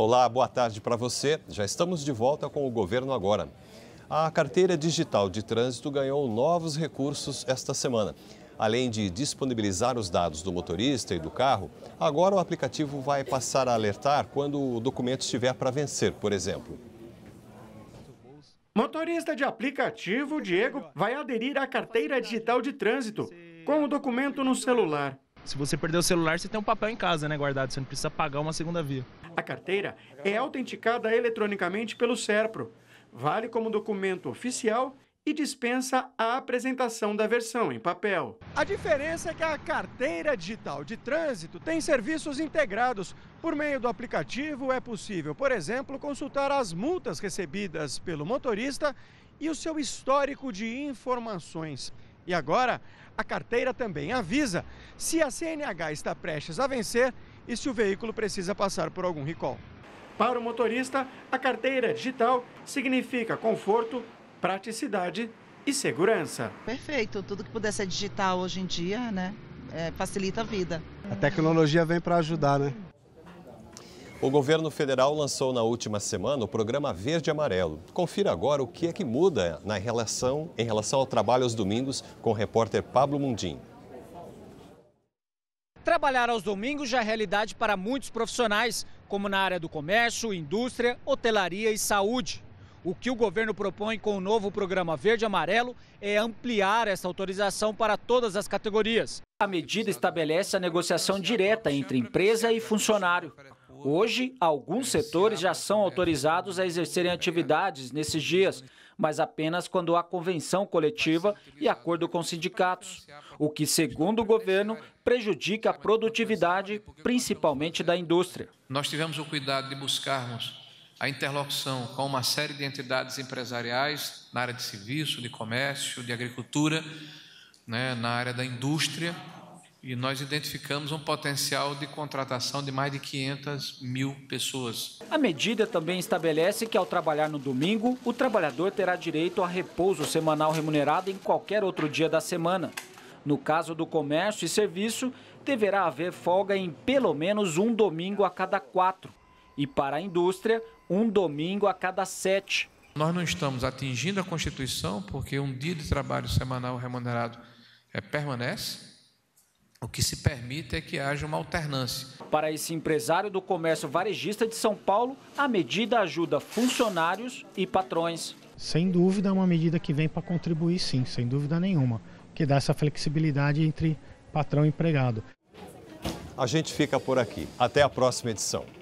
Olá, boa tarde para você. Já estamos de volta com o governo agora. A carteira digital de trânsito ganhou novos recursos esta semana. Além de disponibilizar os dados do motorista e do carro, agora o aplicativo vai passar a alertar quando o documento estiver para vencer, por exemplo. Motorista de aplicativo, Diego, vai aderir à carteira digital de trânsito, com o documento no celular. Se você perder o celular, você tem um papel em casa, né, guardado, você não precisa pagar uma segunda via. A carteira é autenticada eletronicamente pelo SERPRO, vale como documento oficial e dispensa a apresentação da versão em papel. A diferença é que a carteira digital de trânsito tem serviços integrados. Por meio do aplicativo é possível, por exemplo, consultar as multas recebidas pelo motorista e o seu histórico de informações. E agora, a carteira também avisa se a CNH está prestes a vencer e se o veículo precisa passar por algum recall. Para o motorista, a carteira digital significa conforto, praticidade e segurança. Perfeito, tudo que puder ser digital hoje em dia, né, é, facilita a vida. A tecnologia vem para ajudar, né? O governo federal lançou na última semana o programa Verde Amarelo. Confira agora o que é que muda na relação, em relação ao trabalho aos domingos com o repórter Pablo Mundim. Trabalhar aos domingos já é realidade para muitos profissionais, como na área do comércio, indústria, hotelaria e saúde. O que o governo propõe com o novo programa Verde Amarelo é ampliar essa autorização para todas as categorias. A medida estabelece a negociação direta entre empresa e funcionário. Hoje, alguns é, setores já são é, autorizados a exercerem é, atividades nesses dias, mas apenas quando há convenção coletiva e acordo com sindicatos, o que, segundo o governo, prejudica a produtividade, principalmente da indústria. Nós tivemos o cuidado de buscarmos a interlocução com uma série de entidades empresariais na área de serviço, de comércio, de agricultura, né, na área da indústria, e nós identificamos um potencial de contratação de mais de 500 mil pessoas. A medida também estabelece que, ao trabalhar no domingo, o trabalhador terá direito a repouso semanal remunerado em qualquer outro dia da semana. No caso do comércio e serviço, deverá haver folga em pelo menos um domingo a cada quatro. E para a indústria, um domingo a cada sete. Nós não estamos atingindo a Constituição, porque um dia de trabalho semanal remunerado é, permanece o que se permite é que haja uma alternância. Para esse empresário do comércio varejista de São Paulo, a medida ajuda funcionários e patrões. Sem dúvida, é uma medida que vem para contribuir, sim, sem dúvida nenhuma, que dá essa flexibilidade entre patrão e empregado. A gente fica por aqui. Até a próxima edição.